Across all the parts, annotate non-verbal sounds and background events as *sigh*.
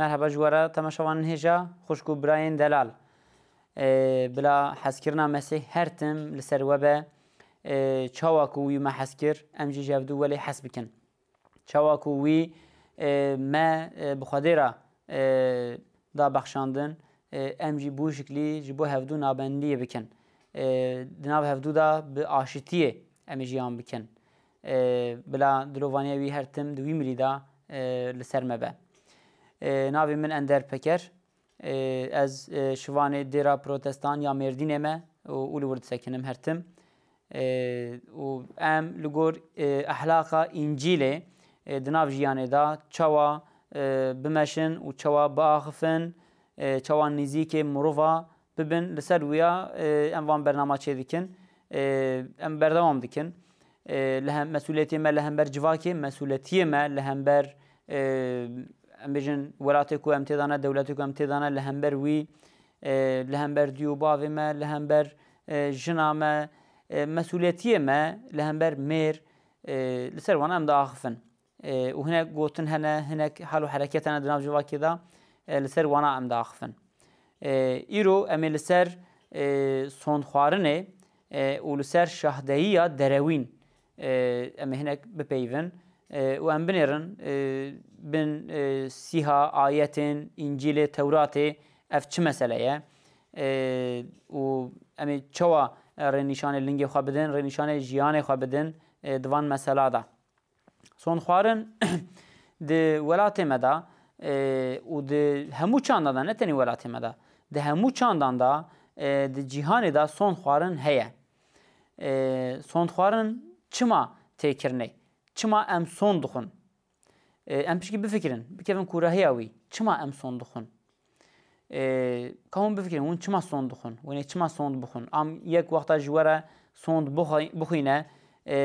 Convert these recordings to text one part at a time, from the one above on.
Merhaba jugara temaşavan heja xuşku Brian Delal. Bila heskirna Mesih her tim li ser webe çawa ku wî me heskir em jî jevdû welê hes bikin. Çawa ku wî me bi Xwedê re da bexşandin em jî bû şiklî ji bo hevdû nabendiyê bikin. Di nav hevdû da bi aşitiyê em jiyan bikin. Bila dilovaniya wî her tim di wî mirî da li ser me be. Ee, navê min em derpeker ee, ez e, şivanê dêra protestan ya mêrdînê me û li wirdisekinim hertim û ee, em li gor ehlaqa incîlê e, di nav jiyanê da çawa e, bimeşin û çawa biaxifin çawa nîzîkê mirova bibin li ser wiya em van bernama çê dikin em berdewam dikin li hem mesuliyetê me li hember civakê mesuliyetiyê ئەمبژن وڵاتێک و ئەم تێدانە دەولەتێک ئەم تێدانە لە هەمبەر وی لە هەمبەر دی ما باێمە لە هەمبەر ژنامە مەسوولەتیەمە لە هەمبەر مێر لەسەر وان ئەمدا ئاخفن و هەنێک گوتن هەنە هەنێک هەڵ وانا ئەمدا ئاخفن ايرو امي لسر سون خواردنێ و لەسەر شەهدەیە دەرەوین ئەمە هەنێک بپەیون. و ام بنرن بن سيها آيتين إنجيل توراتي اف چه مسئله و امی چوا رنشان لنگ خواه بدن رنشان جیان خواه بدن دوان مسئله دا سون خوارن ده ولات مدا و ده همو چاندان دا نتنی ولات مدا ده همو چاندان دا ده جیهان دا سون خوارن هیه سون خوارن چما تکرنه çima em son dixun e, em piştî bifikirin bikevin ku rehiya wî çima em son dixun e, ka hûn bifikirin hûn çima son dixun hûn çima son bixun am yek wexta ji we re sond bixwîne e,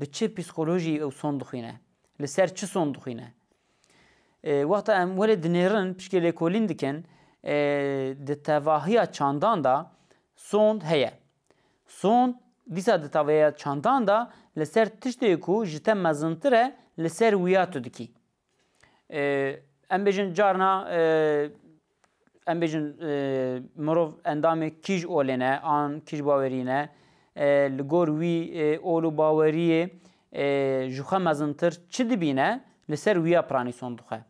bi çi psîkolojî ew son dixwîne li ser çi son dixwîne wexta em welê dinêrin piştî lêkolîn dikin di tevahiya çandan da sond heye. Sond dîsa di tevahiya çandan da li ser tiştê ku ji te mezintir e li ser wiya tu dikî. Em bêjin carna e, em bêjin e, mirov endamê kîj olêne an kîj bawerîne e, li gor wî olu baweriyê ji xwe mezintir çi dibîne li ser wiya piranî son dixwe.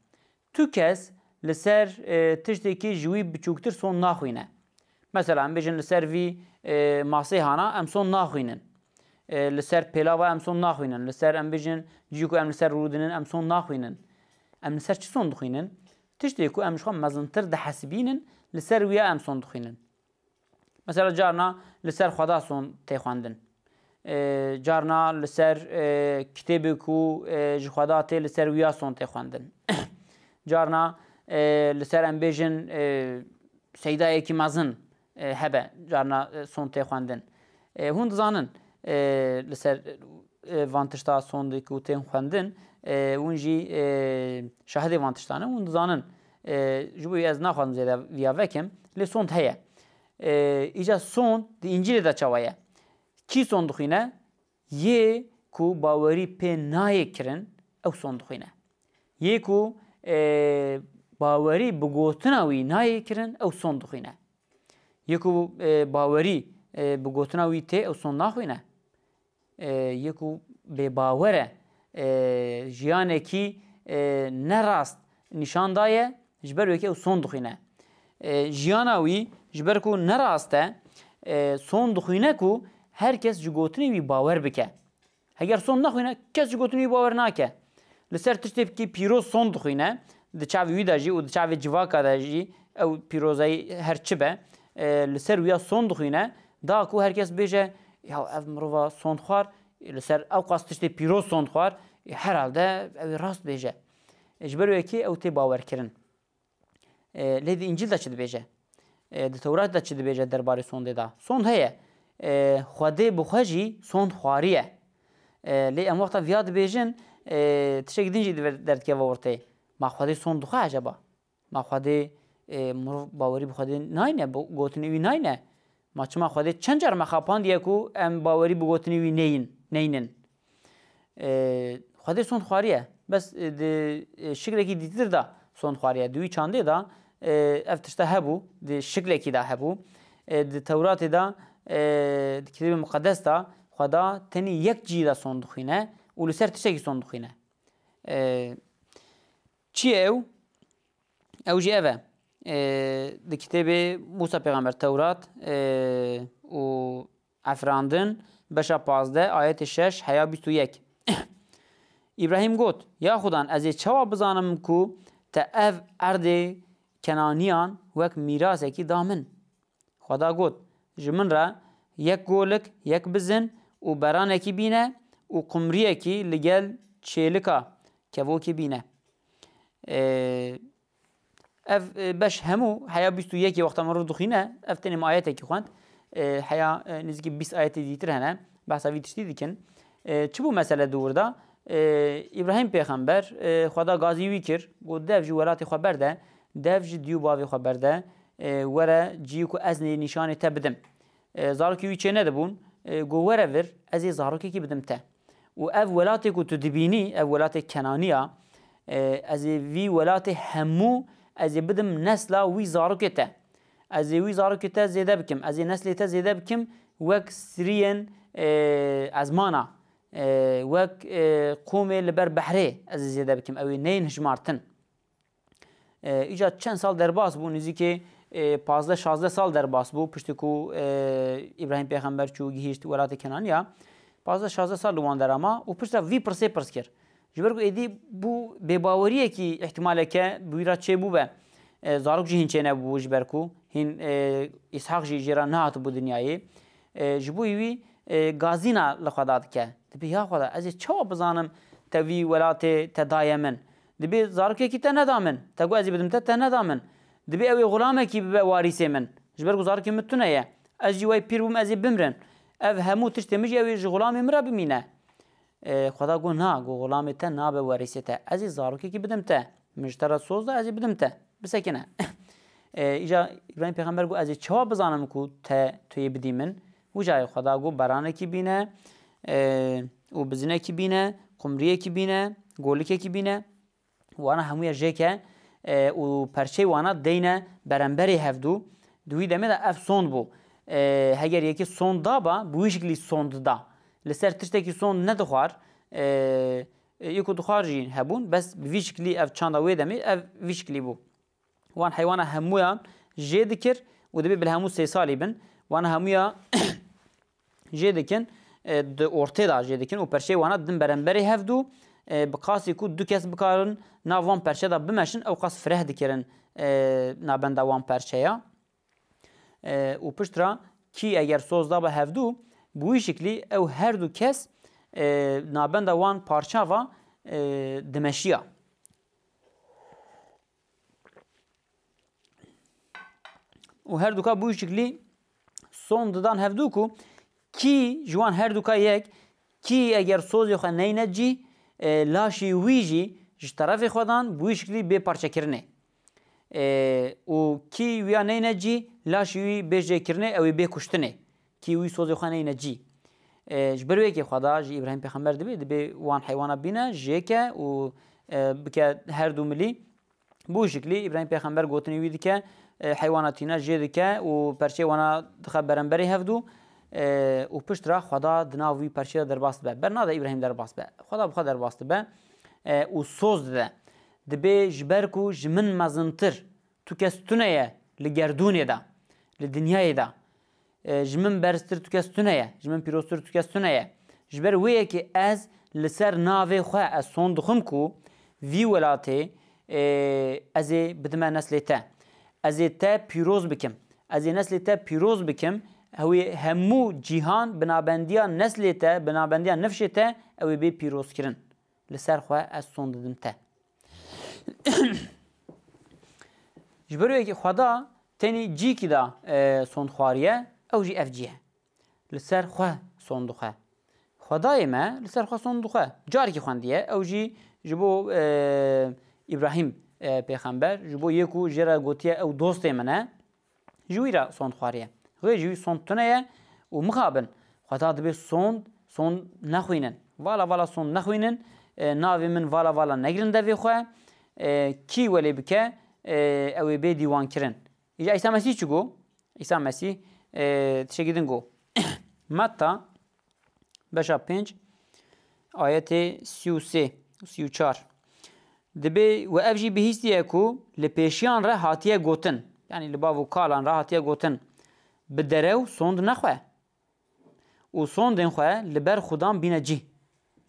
Tu kes li ser tiştekî ji wî biçûktir son naxwîne. Mesela em bêjin li ser vî masê hana em son naxwînin. لسر پیلاوا امسون ناخوینن لسر ام بجن جیکو ام لسر رودنن امسون ناخوینن ام لسر چی سون دخوینن تشتی کو ام شخم مزنتر ده حسبینن لسر ویا امسون دخوینن مثلا جارنا لسر خدا سون تخواندن جارنا لسر کتاب کو جخدا ته لسر ویا سون تخواندن جارنا لسر ام بجن سیدا کی مزن هبه جارنا سون تخواندن هون زانن e, li ser e, van tişta sondîk û tên xwendin hûn e, jî şahidê van tiştan hûn dizanin ji bo ez naxwazim zêde viya vekim lê sond heye îca sond di incîlê de çawa ye kî sond dixwîne yê ku bawerî pê nayê kirin ew sond dixwîne yê ku باوەری بگوتنا وی نایەکردن ئەو سۆن دخینە. یەک و باوەری بگوتنا وی تێ ئەو سۆن ناخوینە. یکو بێباوەرە ژیانێکی نەڕاست نیشاندایە ji ber wekê û son dixwîne. E, jiyana wî ji ber ku nerast e son dixwîne ku herkes ji gotinê wî bawer bike. Heger son nexwîne kes ji gotinê wî bawer nake. Li ser tiştekî pîroz son dixwîne di çavê wî de jî û di çavê civaka de jî ew pîrozayî her çi be e, li ser wîya son dixwîne da ku herkes bêje یا ئەف مرۆڤ سندخوار لەسەر ئەو قاس تشتی پیرۆ Herhalde هەرالدە ئەوی beje. بێژە ji ber wekî ew tê bawerkirin. E, Lêdî İncil de çi dibêje. E, di Tewrat de çi dibêje derbarê son da. Son heye e, Xwedê bu xwe jî sond xwariye. Lê em wexta viya dibêjin tişek din jî derdkeve ortê. Ma Xwedê sond dixwe heceba. Ma Xwedê mirov bawerî bi Xwedê nayne, gotinê wî nayne. ما چما خودی چند جر مخاپاند یکو ام باوری بگوتنی وی نین نینن خودی سون خواریه بس شکلکی دیتر دا سون خواریه دوی چانده دا اف تشتا هبو دی شکلکی دا هبو دی تورات دا دی کتاب مقدس دا خدا تنی یک جی دا سون دخینه ولو سر تشتکی سون دخینه چیه او؟ او جی اوه Ee, di kitêbê Musa Peygamber Tewrat û e, efrandin beşa pazde ayetê şeş heya bîst û *coughs* İbrahim got ya xudan ez ê çawa bizanim ku te ev erdê kenaniyan wek miras eki damın, Xweda got ji min re yek golik yek bizin û beranekî bîne û qumriyekî li gel çêlika kevokî bîne. Ee, ev e, baş hemu haya 21 vakta mı dukhine ev tenim ayeteki khand e, haya e, nizgi 20 ayeti ditir hene bahsa vitişti dikin çi bu mesele durda İbrahim peygamber xwada gazi vikir bu dev ji welati xwe berde dev ji diyu bavê xwe berde were ciyî ku ez nê nîşanê te bidim zarokî wî çê nedibûn got were vir ez ê zarokekî bidim te û ev welatê ku tu dibînî ev welatê kenaniya ez ê vî welatê hemû ez ê bidim nesla wî zarokê te ez ê wî zarokê te zêde bikim ez ê neslê te zêde bikim wek siriyên e, ezmana e, wek e, qomê li ber behrê ez ê zêde bikim ew ê neyên hijmartin îca çend sal derbas bû nêzîkê pazde şazde sal derbas bû piştî ku İbrahim Pêxember çû gihîşt welatê Kenaniya pazde şazde sal li wan derama û pişta vî pirsê pirs kir Ji ber ku êdî bu bêbaweriyekî ihtimaleke bîra çêbû be. E, zarok jî hin çênebû e, e, ji ber ku hin îshaq jî jêra nehatibû dinyayê. Ji bo wî gazîna li xwe da dike. Dibê ya xwe ez ê çawa bizanim te vî welatê te daye min. Dibê zarokekî te neda min. Te gu ez ê bidim te te neda min. Dibê ew ê xulamekî bibe warîsê min. Ji ber ku zarokê min tune ye. Ez jî wey pîr bûm ez ê bimrin. Ev hemû tiştê min jî ew ê ji xulamê min re bimîne. خدا گو نا گو غلام ته نا به وارثی ته ازی زاروکی کی بدم ته مجترا سوز ده ازی بدم ته بسکنه ایجا ابراهیم پیغمبر گو ازی چوا بزانم کو ته توی بدی من وجای خدا گو برانه کی بینه او بزنه کی بینه قمریه کی بینه گولیکه کی بینه وانا همویه جکه او پرچه وانا دینه برانبری هفدو دوی دمه ده اف سوند بو هگر یکی سوندا با بو شکلی سوند دا لسر تشتێکی سۆن نەدەخوار یەک و دخواژین هەبوون بەس ویشکلی ئەف چاندا وێ دەمێ ئەف ویشکلی بوو وان حیوانە هەمویان ژێ دکرد و دەبێت بل هەموو سێ ساڵی بن وان هەمویە *coughs* ژێ دکن ئۆرتێدا ژێ دکن و پەرشەی وانە دن بەرەمبەری هەفتوو bi qasî ku du kes bikarin nav van perşe da bimeşin ew qas fireh dikirin nabenda wan perşeya û piştra kî eger soz da bi hevdû bu şekli ev her du kes e, nabenda wan parçava e, demeşiya. O her duka bu şekli son dıdan hevduku ki juan her duka yek ki eğer söz yoksa neyneci e, laşi viji ji tarafı xodan bu şekli be parça kirne. E, u ki veya neyneci ci laşi viji be kirne evi be kuştine. کی وی سوز خو نه نجی جبروی که خدا جی ابراهیم پیغمبر دبی دبی وان حیوانه بینه جیکه و بکه هر دو ملی بو شکلی ابراهیم پیغمبر گوتنی وی دکه حیواناتینا جی دکه و پرچه وانا دخه برنبری هفدو و پشت را خدا دناوی پرچه درباست به برنا ده ابراهیم درباست به خدا بخوا درباست به و سوز ده دبی جبر کو جمن مزنتر تو کستونه لگردونه ده لدنیای ده جمن برستر تو کس تونه جمن پیروستر تو کس تونه جبر ویه که از لسر ناوه خواه از سون دخم کو وی ولاته از بدمه نسل تا از تا پیروز بکم از نسل تا پیروز بکم هوی همو جیهان بنابندیا نسل تا بنابندیا نفش تا اوی بی پیروز کرن لسر خواه از سون ددم تا جبر ویه که خدا تنی جی که دا سون خواریه او جی اف جیه لسر خو صندوقه خدای ما لسر خو صندوقه جار کی خوندیه او جی جبو ابراهیم پیغمبر جبو یکو جرا گوتیه او دوست منه جوی را صند خواریه غی جوی صند تنه و مخابن خدا دبی صند صند نخوینن والا والا صند نخوینن ناوی من والا والا نگرن در وی خواه کی ولی بکه اوی بی دیوان کرن ایجا عیسی مسیح چگو؟ عیسی مسیح تشکیدن گو متا بشا پنج آیت سی و سه سی و چار دبی و افجی بهیستیه کو لپیشیان را هاتیه گوتن یعنی لباو کالان را هاتیه گوتن به درو سوند نخواه او سوندن خواه لبر خودان بینه جی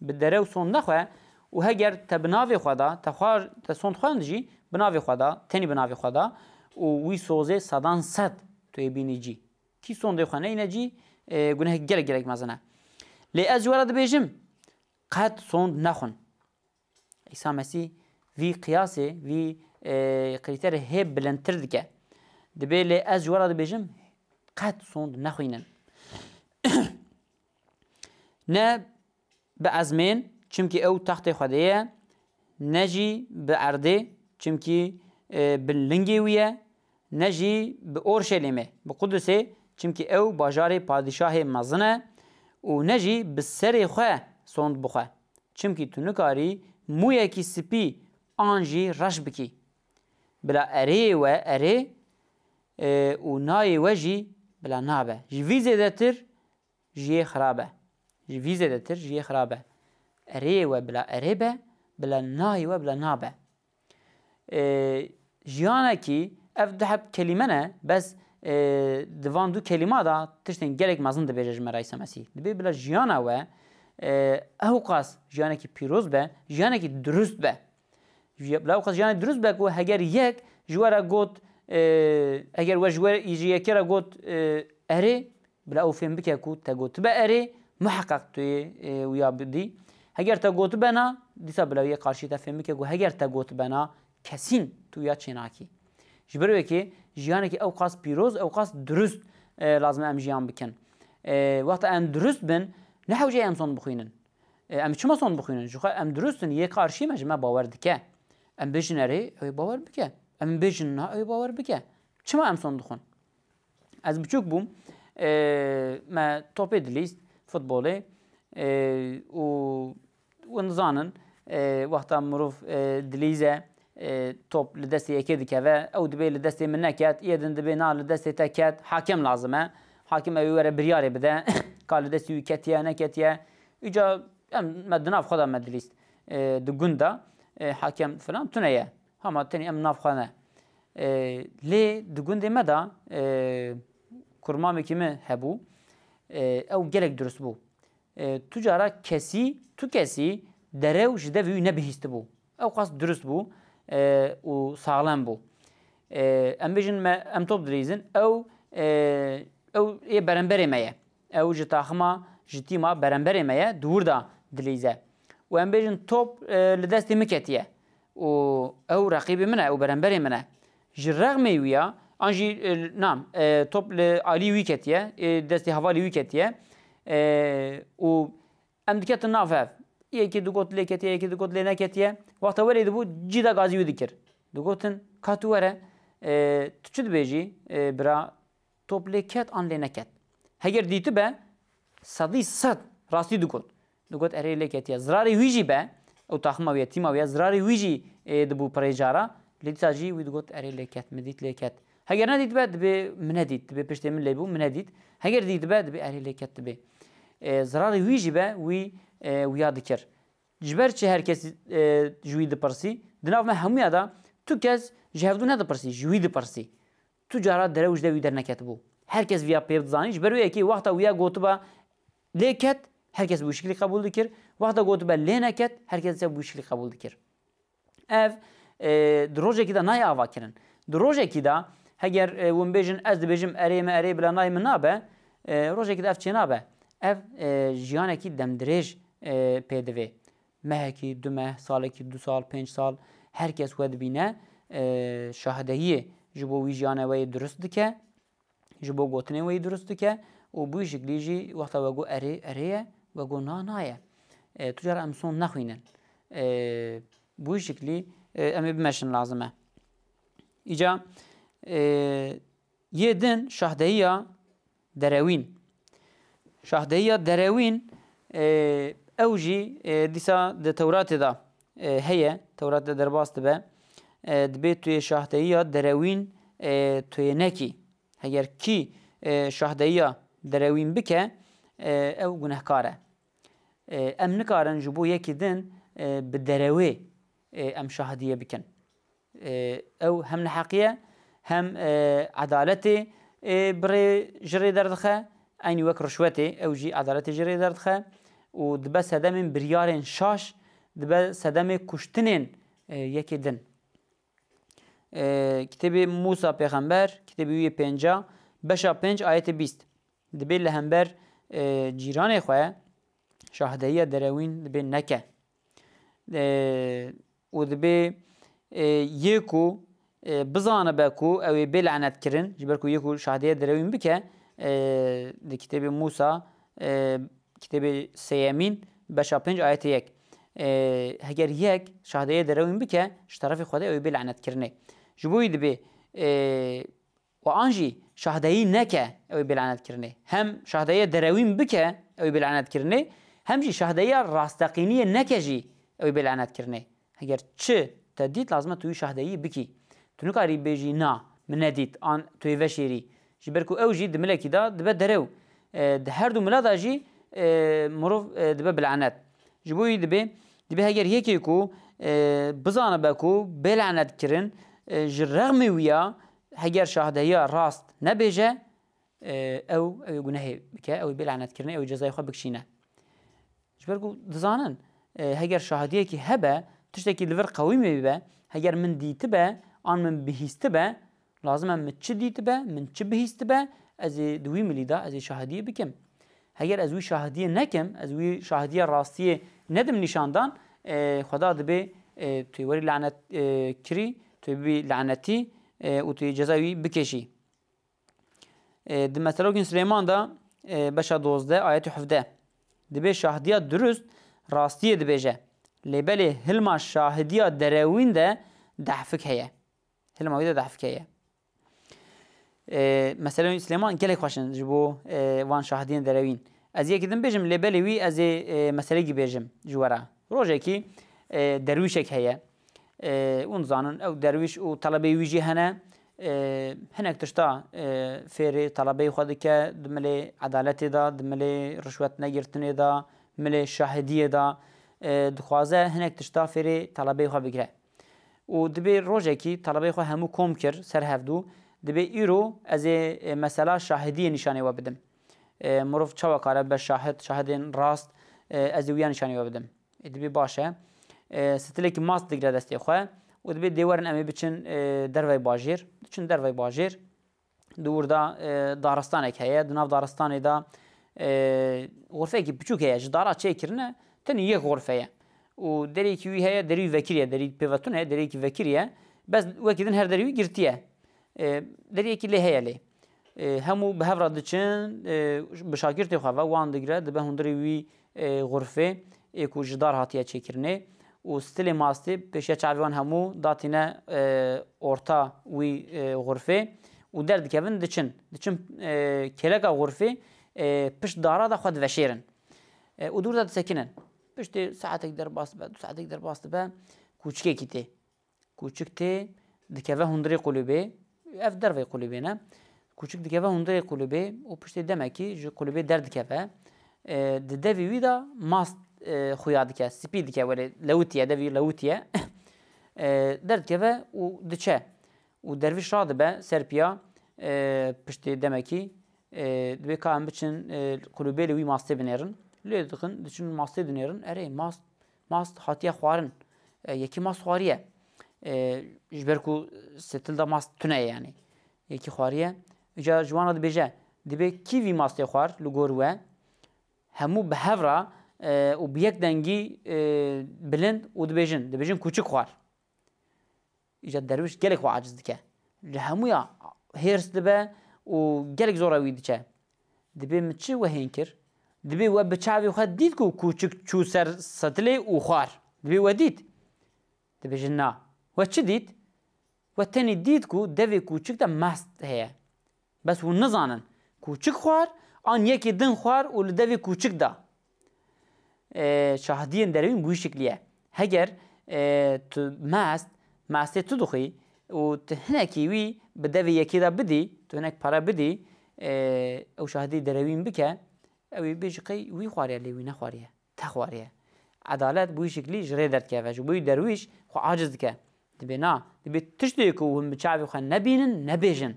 به درو سوند نخواه او هگر ته بناوی خدا ته خوار ته سوند خوان جی بناوی خدا تنی بناوی خدا او وی سوزه صدان صد توی بینی جی کی سوندێ خوێنە ئینەجی گونەه گەلە گەلێک مەزەنە لێ ئەجووەرە دەبێژم قەت سۆند نەخۆن ئیسا مەسی وی قیاسێ وی قریتەر هێ بلندتر دکە دەبێ لێ ئەجووەرە دەبێژم قەت سۆند نەخوینن نە بە ئەزمێن چمکی ئەو تەختێ خودەیە نەژی بە ئەردێ چمکی بلنگێ ویە نەژی بە ئۆرشێ لێمێ بە قودسێ چمکی ئەو باژارê padîşahê mezin e û nejî bi serê xwe sond bixwe çimkî tu nikarî mûyekî spî an jî reş bikî bila erê we erê e, û nayê we jî bila nabe ji vî zêdetir jiyê xirabe ji vî zêdetir jiyê xirabe erê we bila erê be bila nayê we bila nabe e, jiyanekî ev diheb kelîme ne bez دوان دو کلمه دا تشتین گلک مزن ده بیجه جمعه رئیس مسیح دبی بلا جیانه و او قاس جیانه که پیروز به جیانه که درست به بلا او قاس جیانه درست به که اگر یک جوارا گوت اگر و جوار ایجی یکی را گوت اره بلا او فهم بکه که تا گوت به اره محقق توی ویا بدی اگر تا گوت بنا دیسا بلا یک قارشی تا فهم بکه که اگر تا گوت بنا کسین تویا چناکی ji ber wekî jiyanekî ew qas pîroz ew qas durust e, lazim em jiyan bikin. Wexta em durust bin ne hewce em son bixwînin. E, em çima son bixwînin? Ji em durustin yê qarşî me ji me bawer dike. Em bêjin erê ew bawer bike. Em bêjin na ew bawer bike. Çima em son dixwin? Ez biçûk bûm e, me topê dilîst futbolê û wan zanin wexta mirov dilîze توب لدستي اكيد كذا او دبي لدستي من نكات يدن دبي نال لدستي تكات حاكم لازمه حاكم اي ورا برياري بدا قال لدستي يكتيا نكتيا اجا ام مدنا في خدا مجلس دغوندا حاكم فلان تنيا هما تني ام نافخانه لي دغوندي مدا kurmamı kimi hebu ev gerek dürüst bu. Tucara kesi tu kesi derev jide vü ne bihisti bu. Ev kas dürüst bu. و ساڵم بوو ئەم بژن ئەم تۆ بدریزن ئەو ئەو ێ بەرەمبەرێمەیە ئەو ji تاخما ji تیما بەرەمبەرێمەیە دووردا دلیزە و ئەم بێژن تۆپ لە دەستی مکەتیە و ئەو ڕقیبی منە ئەو بەرەمبەرێ منە ji ڕەغمێ ویە ئەژی نام تۆپ لە عالی ویکەتیە دەستی هەوالی ویکەتیە و ئەم دیکەتە نافەف Yeki dugot leketiye, yeki dugot leneketiye. Vakta vereydi bu cida gazi yudikir. Dugotin katı vere. E, tüçü beji e, bira top leket an leneket. Heger diti be sadı sad rastı dugot. Dugot ere leketiye. Zrari huiji be. O tahma ve tima ve zrari huiji e, bu paraycara. Lidisacı ve dugot ere leket medit leket. Heger ne dit be dibe mine dit dibe peştemin lebu mine dit. Heger dit be dibe ere leket be, E, zrari huiji be vi ویا دکر جبر چه هر کس جوی دپرسی دناو ما همیا دا تو کس جهودو نه دپرسی جوی دپرسی تو جارا دروج دوی در نکت بو هر کس ویا پیب زانی جبر وی کی وقتا ویا گوتبا لیکت هر کس بو شکلی قبول دکر وقتا گوتبا لینکت هر کس بو شکلی قبول دکر ev e, drojekî de nayê ava kirin. Di rojekî de heger hûn e, bêjin ez dibêjim erê me erê bila nayê min nabe, e, rojekî de ev çê nabe. Ev jiyanekî demdirêj e, PDV. mehki, dümeh, saleki, du sal, penç sal, herkes ve bine e, şahadeyi ji bo wî jiyana dike, ji bo gotinê dürüst dike o bu jiglî jî wexta we got erê erê ye ve got na na E, tu em son nexwînin. E, bu işikli, e, em ê bimeşin lazim e. Îca yê din şahdeyiya derewîn. Şahdeyiya e, او جی دیسا د تورات دا هي تورات د درباس به دبی توی شاهدهی یا دروین توی نکی اگر کی شاهدهی یا دروین بکه او گناهکاره ام نکارن جبو یکی دن به دروی ام شاهدیه بکن او هم نحقیه هم عدالتی بری جری دردخه این وک رشوتی او جی عدالتی جری دردخه û dibe sedemên biryarên şaş dibe sedemê kuştinên e, yekê din. E, kitêbê Musa Pêxember kitêbê wî pênca beşa pênc ayetê bîst. Dibê li hember e, cîranê xwe şahdeiya derewîn dibê neke. û dibê yê ku bizanebe ku ew ê bê lanet kirin ji ber ku yê ku şahdeiya derewîn bike di kitêbê Musa کتاب سیمین بشا پنج آیت یک هگر یک شهده دروین بکه شطرف خدا اوی بی لعنت کرنه جبوی دبی و آنجی شهده نکه اوی بی لعنت کرنه هم شهده دروین بکه اوی بی لعنت کرنه هم جی شهده راستقینی نکه جی اوی بی لعنت کرنه هگر چه تدید لازمه توی شهده بکی تو نکاری بیجی نه من ندید آن توی وشیری جبر کو او جی د ملکی دا د بدرو د هر دو ملادا جی آه، مروف آه، دبا بلعنت جبوی دبه دبي هگر هيكيكو کو آه، بزانه بکو بلعنت کرن جرغمي ويا هگر شاهده يا راست نبیجه او او گناه بکه او بلعنت کرنه او جزاي خواه شينا جبر کو دزانن هگر شاهدیه که هبه تشتکی لور قوی میبه هگر من ديتبا آن من بهيستبا لازم من چه دیت من چه بهیست به از دوی ملیدا از شاهدیه هەگەر ئەز وی شاهدیە نەکەم ئەز وی شاهدیە ڕاستیە نەدم نیشاندان خدا دەبێ توێوەری لعنەت کری توێبی لعنەتی و توی جەزاوی بکێشی دمەسەرۆگین سلێماندا بەشە دۆزدە ئاەت حفدە دەبێ شاهدیە دروست ڕاستیە دەبێژە لێبەلێ هلما شاهدیە دەرەوین دە دەحفک هەیە هلماوی دە دەحفک هەیە مثلا سليمان كله خوشن جبو وان شاهدين دروين از یکی دن بجم لبلی وی از مسئله گی بجم جوارا روزه کی درویشک هیا اون زانن او درویش او طلبه ویجی هنه هناك تشتا فيري طلبي خودك دملي عدالتي دا دملي رشوت نگرتني دا ملي شاهدية دا دخوازه هناك تشتا فيري طلبي خو بگره و دبي روجه كي طلبي خو همو كوم كر سر هفدو دبی ایرو از مثلا شاهدی نشانه و بدم مروف چه وکاره به شاهد شاهد راست از ویان نشانه و بدم دبی باشه ستلک ماست دیگر دستی خواه و دبی دیوارن امی بچن دروی باجیر چون دروی باجیر دور دا دارستانک هیه دناف دارستانی دا غرفه کی بچوک هیه جدارا چه کرنه تن یک غرفه هیه و دری کی هیه دری وکریه دری پیوتون هیه دری کی وکریه بس وکیدن هر دری گرتیه در یکی لهیلی همو به هفر دچن به شاگرد خو و وان دگره د به هندری وی غرفه کو جدار هاتیه چکرنه او ستل ماستی پیشه چاویان همو داتینه اورتا وی غرفه او درد کوین دچن دچن کلکا غرفه پش دارا دا خود وشیرن او دور دا ساکنن پشت ساعتک در باس به ساعتک در باس به کوچکه کیته کوچکته دکوه هندری قلوبه ev derve kulübüne. Küçük dikeve hunde kulübe. O pişti demek ki şu kulübe der dikeve. E, de devi vi da mast xuya e, dike, sipi dike böyle levutiye, devi levutiye. E, der dikeve u diçe. U derviş radı be serpiya pişti demek ki dibe kaan biçin kulübü levi mastı binerin. Lüye dikin diçin mastı binerin. Ere mast, mast hatiye xuarın. Yeki mast xuariye. ji ber ku setil da mast tune yani yekî xwariye ca jiwana dibêje dibe kî vî mastê xwar li gor we hemû bi hevra e, û bi yek dengî e, bilind û dibêjin dibêjin kûçik xwar îca derviş gelek xwe aciz dike li hemûya hêrs dibe û gelek zora wî diçe dibê min çi wehên kir dibê we bi çavê xwe dît ku kûçik çû ser setilê û xwar dibê we dît dibêjin na و چی دید؟ و تنی دید کو دوی کوچک ده مست هیه بس و نزانن کوچک خوار آن یکی دن خوار و لدوی کوچک ده شاهدین دروین بوی شکلیه هگر تو مست مسته تو دخی و تهنکی وی به دوی یکی ده بدی تو هنک پارا بدی او شاهدی دروین بکه او بیشقی وی خواریه لیوی نخواریه تخواریه عدالت بوی شکلی جره درد که و بوی درویش خو عاجز که دبي نا دبي تشتي كو هم بچاوي خو نبينن نبيجن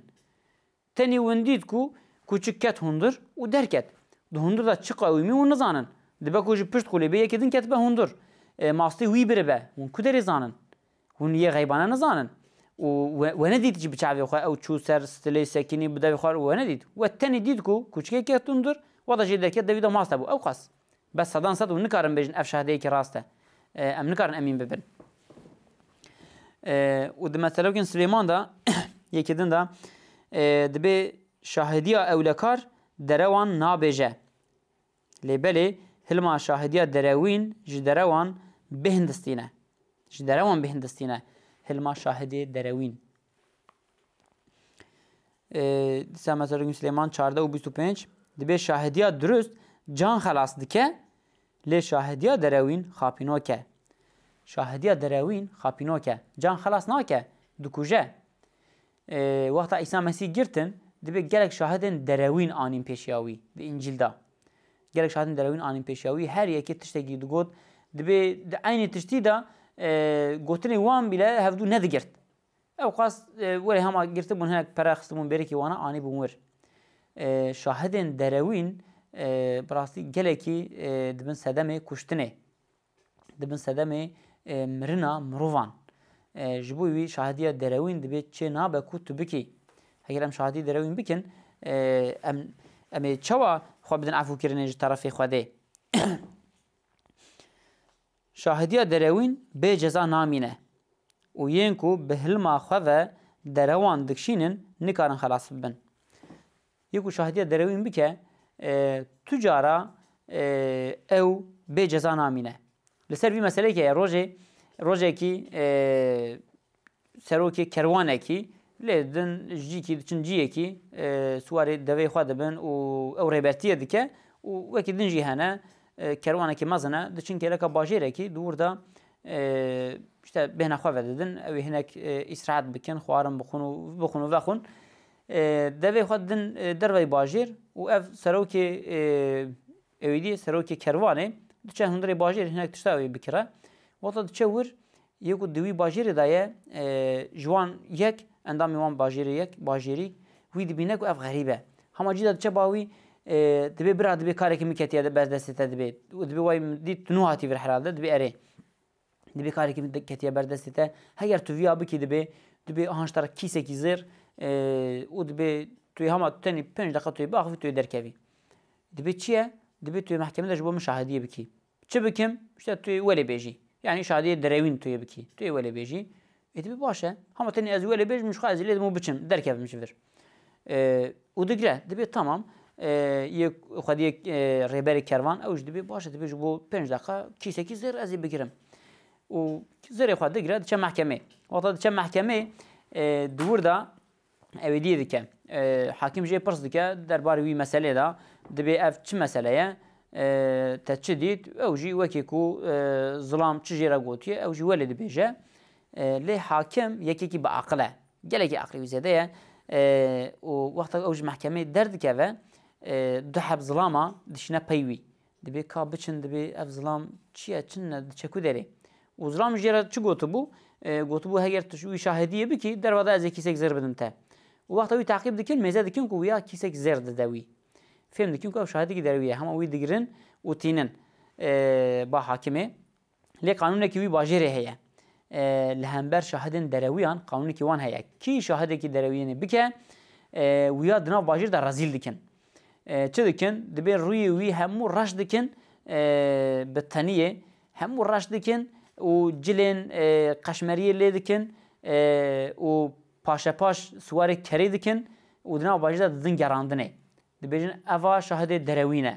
تني ونديت كو küçükket hundur u derket. Hundur da çıka uymi onu zanın. Dibe kucu püşt kulübe yekedin ketbe hundur. E, masti hui biri be. Hun kuderi zanın. Hun ye gaybana ne zanın. U ve ne dit gibi çavi xoy ev çuser stile sekini bu devi xoy ve ne dit. Ve teni dit ku küçük ket hundur. Ve da jiderket devi de masta bu. Ev kas. Bes sadan sad unu karın bejin ev şahdeye ki rasta. Em ne karın emin bebin. E, u di mesela gün Süleyman da *clears throat* yekidin da e, dibe şahidiya evlekar derevan nabeje. Lebeli hilma şahidiya derewin ji derevan bihindistîne. Ji derewan bihindistîne. Hilma şahidi derewin. E, Disa mesela gün Süleyman 14 û 25 dibe şahidiya dürüst can xelas dike lê şahidiya derewîn xapînoke. شاهدیا دروین خاپینو که جان خلاص ناکه دکوجه وقتا عیسی مسیح گرتن دبی گلک شاهدن دروین آنیم پیشیاوی دی انجیل دا گلک شاهدن دروین آنیم پیشیاوی هر یکی تشتگی دو گود دبی د عین تشتی دا گوتنی وان بیله هفدو ندگرت او خاص ولی هم گرتن بون هنک پرخستمون بری که وانا آنی بومور شاهدن دروین براستی گلکی دبن سدمه کشتنه دبن سدمه مرنا مروان جبوی وی شاهدیه دروین دبی چه نابه کو تو بکی اگر ام شاهدی دروین بکن ام ام چوا خو بدن عفو کرنه ج طرف خوده شاهدیه دروین به جزا نامینه و ینکو به هلما خوه دروان دکشینن نکارن خلاص بن یکو شاهدیه دروین بکه تجارا او به جزا نامینه لسر وی مسئله که روژه روژه کی سروکی کروانه کی لیدن جی کی دچن جیه کی سواری دوی خوا دبن و او ریبرتیه دکه و وکی دن جی هنه کروانه کی مزنه دچن که لکه باجیره کی دور ده işte behna xwe vedidin ew ê hinek îsraet bikin xwarin bixun û bixun û vexun devê xwe din dervey bajêr û ev serokê ewêdî serokê kervanê diçe hundarê e bajarê hinek tişta wê e bikire wata diçe wir yekû di wî bajarê de ye e, ji wan yek endamê wan bajarê yek bajarî wî dibîne ku ev xerîb e hema cî de diçe ba wî dibe bira dibe karekî min ketiye de bez destê te dibe dibe wayî dît tu nû hatî vir herhalde dibe erê dibe karekî min ketiye ber destê te heger tu vîya bikî dibe dibe hanştara kîsekî zir û dibe tu hema tenê pênc deqa tu bixivî tu dibi توی محکمه داشت با من شاهدیه بکی چه بکیم؟ شده توی ولی بیجی یعنی شاهدیه دروین توی بکی توی ولی بیجی ایدی باشه همه تنی از ولی بیج مشخوا از لیدمو بچم درک yapmış bir. Ee, o da gire. Dibi tamam. Ee, Xwediye rêberê kervan ew ji dibê baş dibê ji bo 5 daqa kîsekî zêr ez ê bigirim. û zêrê xwe digire diçe mehkemê. Wata diçe mehkemê dûr da حاکم جێ پرس دکە دەرباری وی مەسلێ دا دەبێ ئەف چ مەسلەیە تە چ دیت ئەو ژی وەکێک و زڵام چ ژێرە گوتیە ئەو ژی وەلێ دەبێژە لێ حاکم یەکێکی بە عقلە گەلێکی عقلی زێدەیە وەختە ئەوژ محکەمەی دەردکەوە دو حەب زڵامە دشنە پەیوی دەبێ کا بچن دەبێ ئەف زڵام چییە چنە چەکو دەرێ و زڵام ژێرە چ گوت بوو گوت بوو هەگەر تشوی شاهدیە بکی دەروادا ئەزێکی سێک زەر بدن تە وقت وی تعقیب دکن مزه دکن کو ویا کیسک زرد دوی فهم دکن کو شاهدی دروی هم وی دگرن و تینن با حاکمه لی قانون کی وی باجره هيا لهمبر شاهدن درویان قانون کی وان هيا کی شاهد کی درویین بکه ویا دنا باجر در رزیل دکن چه دکن دبی روی وی همو رش دکن به تنیه همو رش دکن و جلن قشمریه لی دکن و پاشەپاش سوارێک کەری دکن و دنا باژدا دزن گەڕاندنێ دەبێژن ئەva شاهدێ دەرەوینە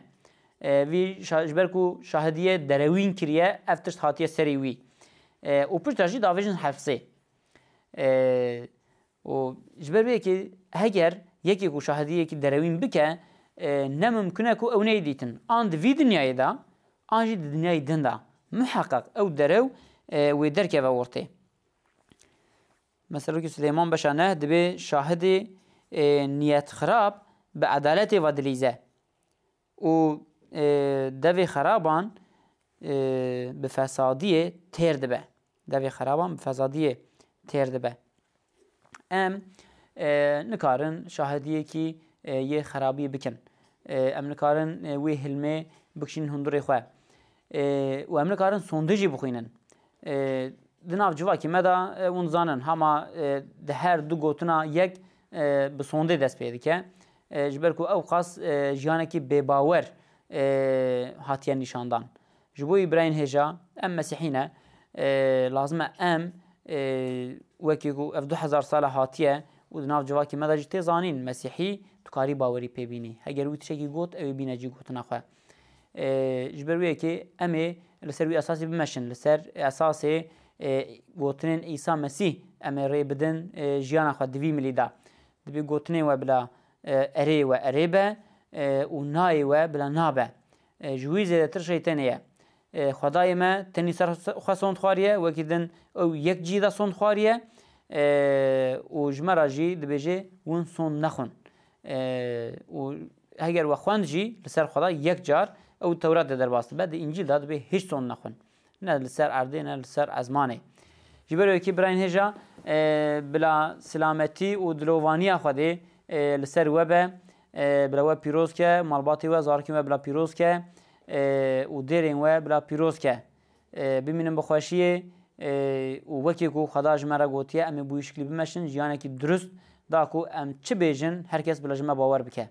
وی شاژبەر و شاهدیە دەرەوین کریە ئەف تشت هااتە سەری وی و پشت داژی داوێژن حەفسێ ژبەر بێکی هەگەر یەکێک و شاهدیەکی دەرەوین بکە نەممکنە و ئەو نەی دیتن ئان دوی دنیادا ئاژی دنیای دندا مححقق ئەو دەرەو وێ دەرکەوە وەرتێ مثلا که سلیمان بشانه دبی شاهد نیت خراب به عدالت و دلیزه و دوی خرابان به فسادیه تیر دبه دوی خرابان به فسادیه تیر دبه ام نکارن شاهدیه کی یه خرابی بکن ام نکارن وی هلمه بکشین هندوری خواه و ام نکارن سندجی بخوینن د nav civakê me da e, hûn zanin hema e, di her du gotina yek e, bi sondê dest pê dike ji ber ku ew qas jiyanekî bêbawer hatiye nîşandan ji bo Îbrahîm hêja em mesihîne lazim e em wekî ku ev du hezar sala hatiye û di nav civakê me de jî tê zanîn mesihî tu karî bawerî pêbînî heger wî tişekî got ew bîne cî gotina xwe ji ber wê yekê em ê li ser wî esasî bimeşin li ser esasê گوتنین ئیسا مەسی ئەمە ڕێ بدن ژیانە خوا دوی ملیدا دەبێ گوتنێ وە بلا ئەرێ وە ئەرێ بە و نایە وە بلا نابە ژووی زیێتر شەیتەنەیە خدای مە تەنی سەرخوا سۆند خواریە وەکی دن ئەو یەک جیدا سۆند خواریە و ژمەرا ژی دەبێژێ ون سۆند نەخون هەگەر وە خوندجی لەسەر خدا یەک جار ئەو تەورات دە دەرباست بە دە ئینجیدا دەبێ هیچ سۆند نەخون نه لسر اردی نه لسر ازمانه جبر کی براین هجا بلا سلامتی و دلوانی خودی لسر وب بلا و پیروز که مالباتی و زارکی و بلا پیروز که و دیرین و بلا پیروز که ببینم بخواشیه و وەکێک و خداژ مەرە گوتیە ئەمە بویشکلی بمەشن ژیانێکی دروست داکو ئەم چ بێژن هەرکەس بلەژمە باوەەر بکە.